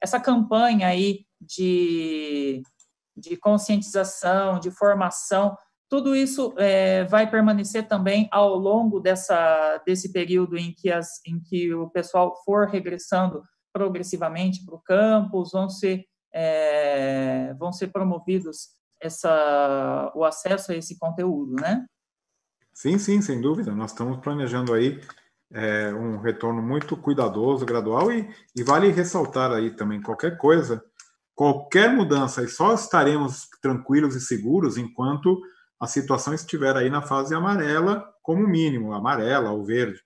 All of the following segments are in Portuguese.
essa campanha aí de, de conscientização, de formação, tudo isso é, vai permanecer também ao longo dessa, desse período em que, as, em que o pessoal for regressando progressivamente para o campus, vão ser, é, vão ser promovidos essa, o acesso a esse conteúdo, né? Sim, sim, sem dúvida. Nós estamos planejando aí é, um retorno muito cuidadoso, gradual, e, e vale ressaltar aí também qualquer coisa, qualquer mudança, e só estaremos tranquilos e seguros enquanto a situação estiver aí na fase amarela, como mínimo, amarela ou verde.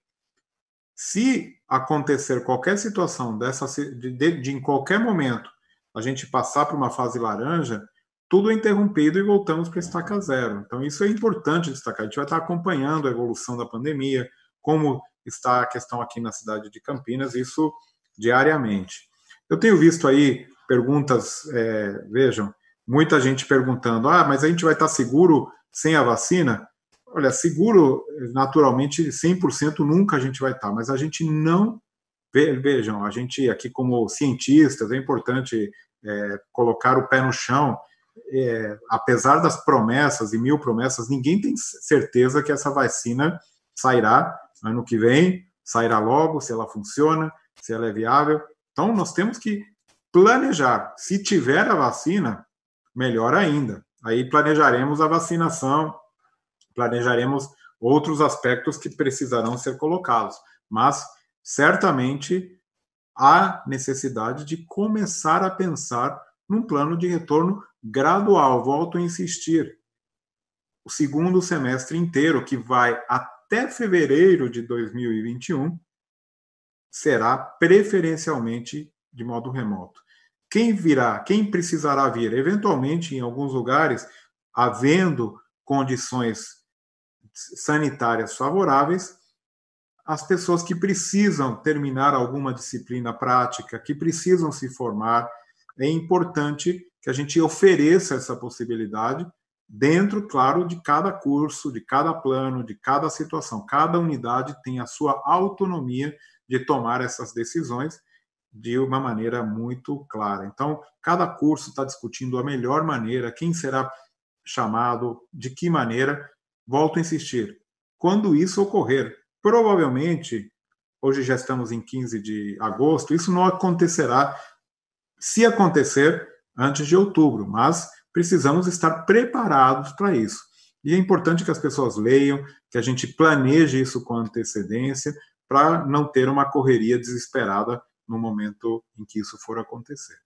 Se acontecer qualquer situação dessa, de, de, de em qualquer momento a gente passar para uma fase laranja, tudo é interrompido e voltamos para estaca zero. Então, isso é importante destacar. A gente vai estar acompanhando a evolução da pandemia, como está a questão aqui na cidade de Campinas, isso diariamente. Eu tenho visto aí perguntas, é, vejam, muita gente perguntando: ah, mas a gente vai estar seguro sem a vacina? Olha, seguro, naturalmente, 100% nunca a gente vai estar, mas a gente não. Vejam, a gente aqui, como cientistas, é importante é, colocar o pé no chão. É, apesar das promessas e mil promessas, ninguém tem certeza que essa vacina sairá ano que vem, sairá logo, se ela funciona, se ela é viável. Então, nós temos que planejar. Se tiver a vacina, melhor ainda. Aí planejaremos a vacinação, planejaremos outros aspectos que precisarão ser colocados. Mas, certamente, há necessidade de começar a pensar num plano de retorno gradual. Volto a insistir. O segundo semestre inteiro, que vai até até fevereiro de 2021 será preferencialmente de modo remoto. Quem virá, quem precisará vir, eventualmente em alguns lugares, havendo condições sanitárias favoráveis, as pessoas que precisam terminar alguma disciplina prática, que precisam se formar, é importante que a gente ofereça essa possibilidade dentro, claro, de cada curso, de cada plano, de cada situação. Cada unidade tem a sua autonomia de tomar essas decisões de uma maneira muito clara. Então, cada curso está discutindo a melhor maneira, quem será chamado, de que maneira. Volto a insistir, quando isso ocorrer, provavelmente, hoje já estamos em 15 de agosto, isso não acontecerá, se acontecer, antes de outubro, mas precisamos estar preparados para isso. E é importante que as pessoas leiam, que a gente planeje isso com antecedência, para não ter uma correria desesperada no momento em que isso for acontecer.